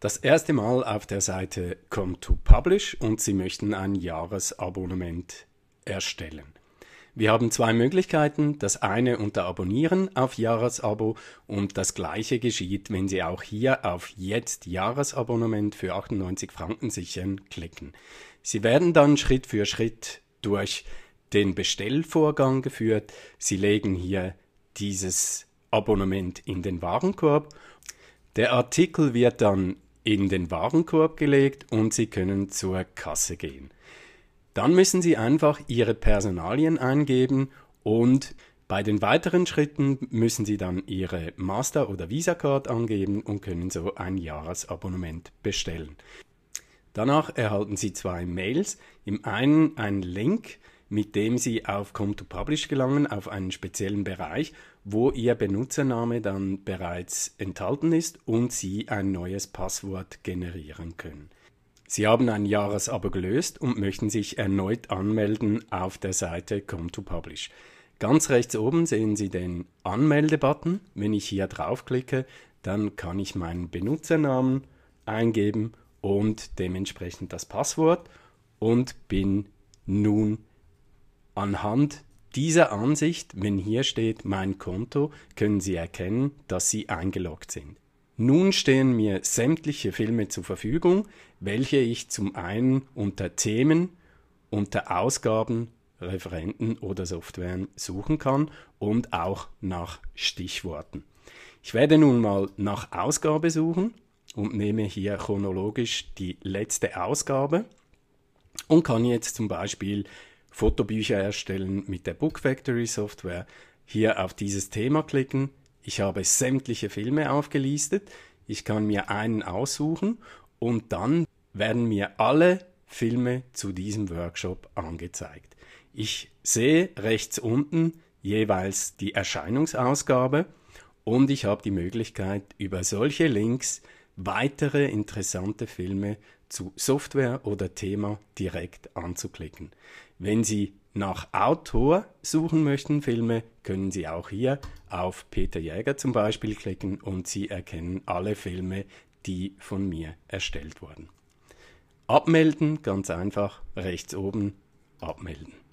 Das erste Mal auf der Seite Come to Publish und Sie möchten ein Jahresabonnement erstellen. Wir haben zwei Möglichkeiten, das eine unter Abonnieren auf Jahresabo und das gleiche geschieht, wenn Sie auch hier auf Jetzt Jahresabonnement für 98 Franken sichern klicken. Sie werden dann Schritt für Schritt durch den Bestellvorgang geführt. Sie legen hier dieses Abonnement in den Warenkorb. Der Artikel wird dann in den Warenkorb gelegt und Sie können zur Kasse gehen. Dann müssen Sie einfach Ihre Personalien eingeben und bei den weiteren Schritten müssen Sie dann Ihre Master- oder Visa-Card angeben und können so ein Jahresabonnement bestellen. Danach erhalten Sie zwei Mails, im einen einen Link, mit dem Sie auf Come to Publish gelangen, auf einen speziellen Bereich, wo Ihr Benutzername dann bereits enthalten ist und Sie ein neues Passwort generieren können. Sie haben ein Jahresabo gelöst und möchten sich erneut anmelden auf der Seite Come to Publish. Ganz rechts oben sehen Sie den Anmelde-Button. Wenn ich hier draufklicke, dann kann ich meinen Benutzernamen eingeben und dementsprechend das Passwort und bin nun Anhand dieser Ansicht, wenn hier steht mein Konto, können Sie erkennen, dass Sie eingeloggt sind. Nun stehen mir sämtliche Filme zur Verfügung, welche ich zum einen unter Themen, unter Ausgaben, Referenten oder Softwaren suchen kann und auch nach Stichworten. Ich werde nun mal nach Ausgabe suchen und nehme hier chronologisch die letzte Ausgabe und kann jetzt zum Beispiel Fotobücher erstellen mit der Book Factory Software, hier auf dieses Thema klicken. Ich habe sämtliche Filme aufgelistet. Ich kann mir einen aussuchen und dann werden mir alle Filme zu diesem Workshop angezeigt. Ich sehe rechts unten jeweils die Erscheinungsausgabe und ich habe die Möglichkeit, über solche Links weitere interessante Filme zu Software oder Thema direkt anzuklicken. Wenn Sie nach Autor suchen möchten, Filme, können Sie auch hier auf Peter Jäger zum Beispiel klicken und Sie erkennen alle Filme, die von mir erstellt wurden. Abmelden, ganz einfach, rechts oben, abmelden.